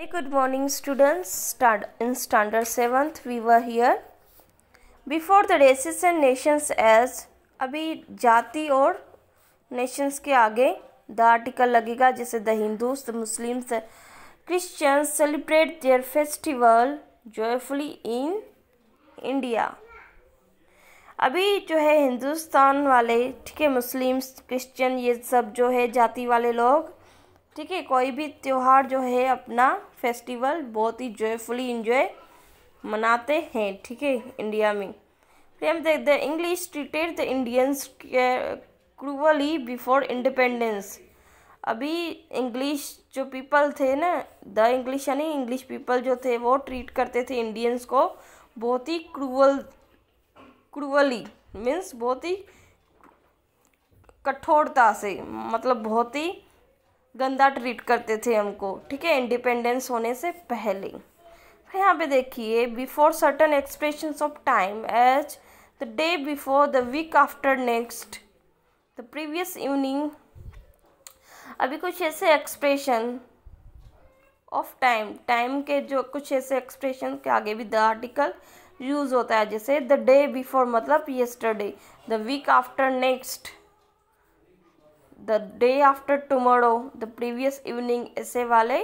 Very good morning students. Start in standard 7th we were here. Before the races and nations as अभी जाति और Nations के आगे the article लगेगा जैसे the Hindus the Muslims Christians celebrate their festival joyfully in India अभी जो है हिंदुस्तान वाले ठीक है मुस्लिम्स क्रिश्चियन ये सब जो है जाति वाले लोग ठीक है कोई भी त्यौहार जो है अपना फेस्टिवल बहुत ही जॉयफुली इंजॉय मनाते हैं ठीक है इंडिया में फिर हम देख the English treated the Indians cruelly before independence अभी इंग्लिश जो पीपल थे ना द इंग्लिश यानी इंग्लिश पीपल जो थे वो ट्रीट करते थे इंडियंस को बहुत ही क्रूअल क्रूअली मीन्स बहुत ही कठोरता से मतलब बहुत ही गंदा ट्रीट करते थे हमको ठीक है इंडिपेंडेंस होने से पहले यहाँ पे देखिए before certain expression of time as the day before the week after next the previous evening अभी कुछ ऐसे एक्सप्रेशन ऑफ टाइम टाइम के जो कुछ ऐसे एक्सप्रेशन के आगे भी द आर्टिकल यूज़ होता है जैसे द डे बिफोर मतलब yesterday the week after next the day after tomorrow the previous evening ऐसे वाले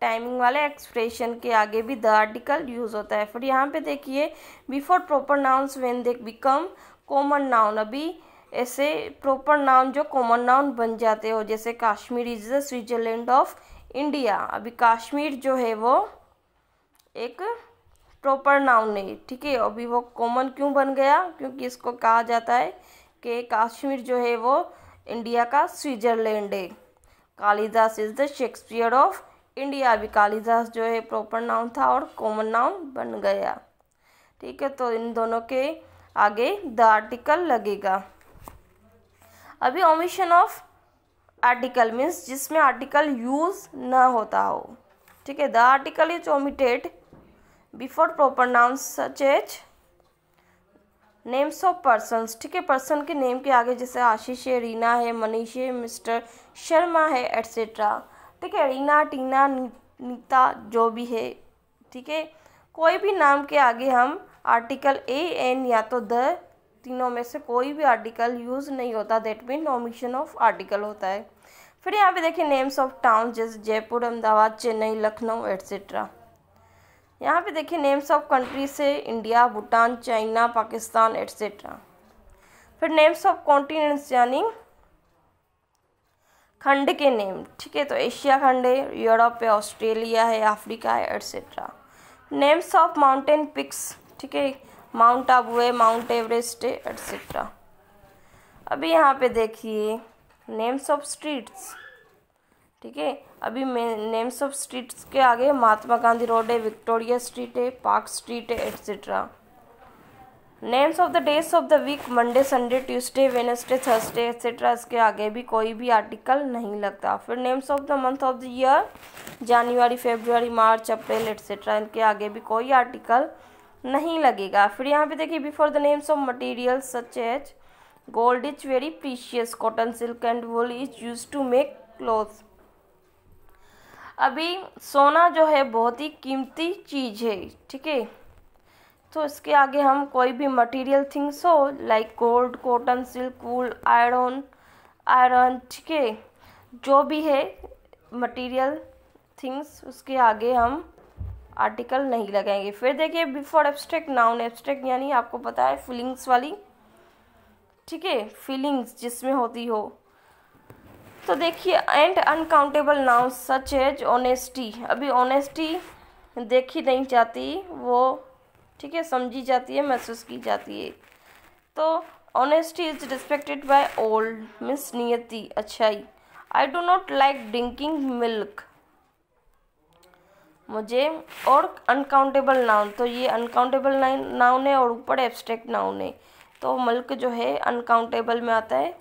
टाइमिंग वाले एक्सप्रेशन के आगे भी द आर्टिकल यूज़ होता है फिर यहाँ पे देखिए before proper nouns when they become common noun अभी ऐसे प्रॉपर नाउन जो कॉमन नाउन बन जाते हो जैसे Kashmir is the Switzerland of India अभी कश्मीर जो है वो एक प्रॉपर नाउन है ठीक है अभी वो कॉमन क्यों बन गया क्योंकि इसको कहा जाता है कि कश्मीर जो है वो इंडिया का स्विट्जरलैंड है Kalidas is the Shakespeare of India अभी कालिदास जो है प्रॉपर नाउन था और कॉमन नाउन बन गया ठीक है तो इन दोनों के आगे द आर्टिकल लगेगा अभी ओमिशन ऑफ आर्टिकल मीन्स जिसमें आर्टिकल यूज़ ना होता हो ठीक है the article is omitted before proper noun such as names of persons ठीक है पर्सन के नेम के आगे जैसे आशीष है रीना है मनीष है मिस्टर शर्मा है एट्सेट्रा ठीक है रीना टीना नी, नीता जो भी है ठीक है कोई भी नाम के आगे हम आर्टिकल ए एन या तो द तीनों में से कोई भी आर्टिकल यूज़ नहीं होता that mean omission of article होता है फिर यहाँ पे देखिए नेम्स ऑफ टाउन जैसे जयपुर अहमदाबाद चेन्नई लखनऊ एट्सेट्रा यहाँ पे देखिए नेम्स ऑफ कंट्री से India Bhutan China Pakistan etcetera फिर नेम्स ऑफ कॉन्टिनेंट्स यानी खंड के नेम ठीक है तो एशिया खंड है यूरोप है ऑस्ट्रेलिया है अफ्रीका है etcetera names of mountain peaks ठीक है माउंट आबू है माउंट एवरेस्ट है एट्सेट्रा अभी यहाँ पे देखिए नेम्स ऑफ स्ट्रीट्स ठीक है अभी नेम्स ऑफ स्ट्रीट्स के आगे महात्मा गांधी रोड है विक्टोरिया स्ट्रीट है पार्क स्ट्रीट है etcetera names of the days of the week Monday Sunday Tuesday Wednesday Thursday etcetera इसके आगे भी कोई भी आर्टिकल नहीं लगता फिर names of the month of the year January February March April etcetera इनके आगे भी कोई आर्टिकल नहीं लगेगा फिर यहाँ पे देखिए before the names of material such as gold is very precious cotton silk and wool is use to make clothes अभी सोना जो है बहुत ही कीमती चीज़ है ठीक है तो इसके आगे हम कोई भी मटेरियल थिंग्स हो like gold cotton silk wool iron iron ठीक है जो भी है मटेरियल थिंग्स उसके आगे हम आर्टिकल नहीं लगाएंगे फिर देखिए बिफोर एब्स्ट्रैक्ट नाउन एब्स्ट्रैक्ट यानी आपको पता है फीलिंग्स वाली ठीक है फीलिंग्स जिसमें होती हो तो देखिए and uncountable noun such as honesty अभी ऑनेस्टी देखी नहीं जाती वो ठीक है समझी जाती है महसूस की जाती है तो honesty is respected by old means नियति अच्छाई I do not like drinking milk मुझे और अनकाउंटेबल नाउन तो ये अनकाउंटेबल नाउन है और ऊपर एब्स्ट्रैक्ट नाउन है तो मिल्क जो है अनकाउंटेबल में आता है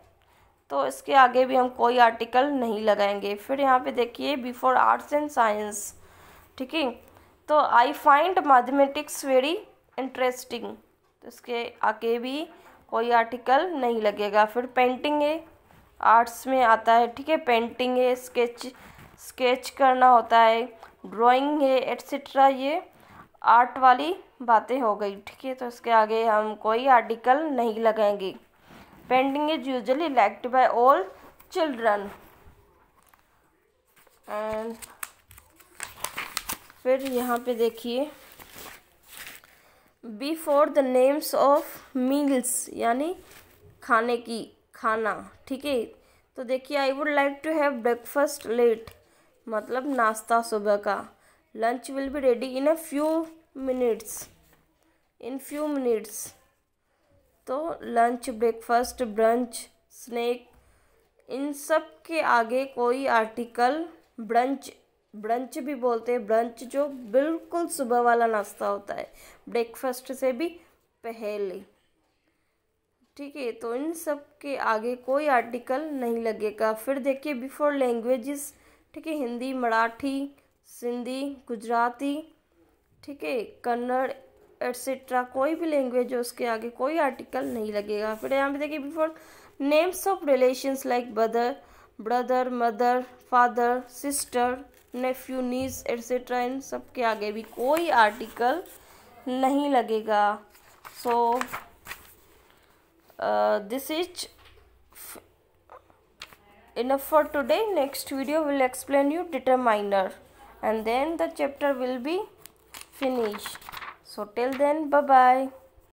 तो इसके आगे भी हम कोई आर्टिकल नहीं लगाएंगे फिर यहाँ पे देखिए बिफोर आर्ट्स एंड साइंस ठीक है तो I find mathematics very interesting तो इसके आगे भी कोई आर्टिकल नहीं लगेगा फिर पेंटिंग है आर्ट्स में आता है ठीक है पेंटिंग है स्केच स्केच करना होता है ड्राइंग है एट्सट्रा ये आर्ट वाली बातें हो गई ठीक है तो इसके आगे हम कोई आर्टिकल नहीं लगाएंगे Painting is usually liked by all children. And फिर यहाँ पे देखिए before the names of meals यानी खाने की खाना ठीक है तो देखिए I would like to have breakfast late मतलब नाश्ता सुबह का lunch will be ready in a few minutes in few minutes तो लंच ब्रेकफास्ट ब्रंच स्नैक इन सब के आगे कोई आर्टिकल ब्रंच ब्रंच भी बोलते हैं ब्रंच जो बिल्कुल सुबह वाला नाश्ता होता है ब्रेकफास्ट से भी पहले ठीक है तो इन सब के आगे कोई आर्टिकल नहीं लगेगा फिर देखिए बिफोर लैंग्वेजेस ठीक है हिंदी मराठी सिंधी गुजराती ठीक है कन्नड़ एट्सेट्रा कोई भी लैंग्वेज है उसके आगे कोई आर्टिकल नहीं लगेगा फिर यहाँ पे देखिए before names of relations like brother brother mother father sister nephew niece etcetera इन सब के आगे भी कोई आर्टिकल नहीं लगेगा so this is enough for today next video will explain you determiner and then the chapter will be finished So till then, bye bye.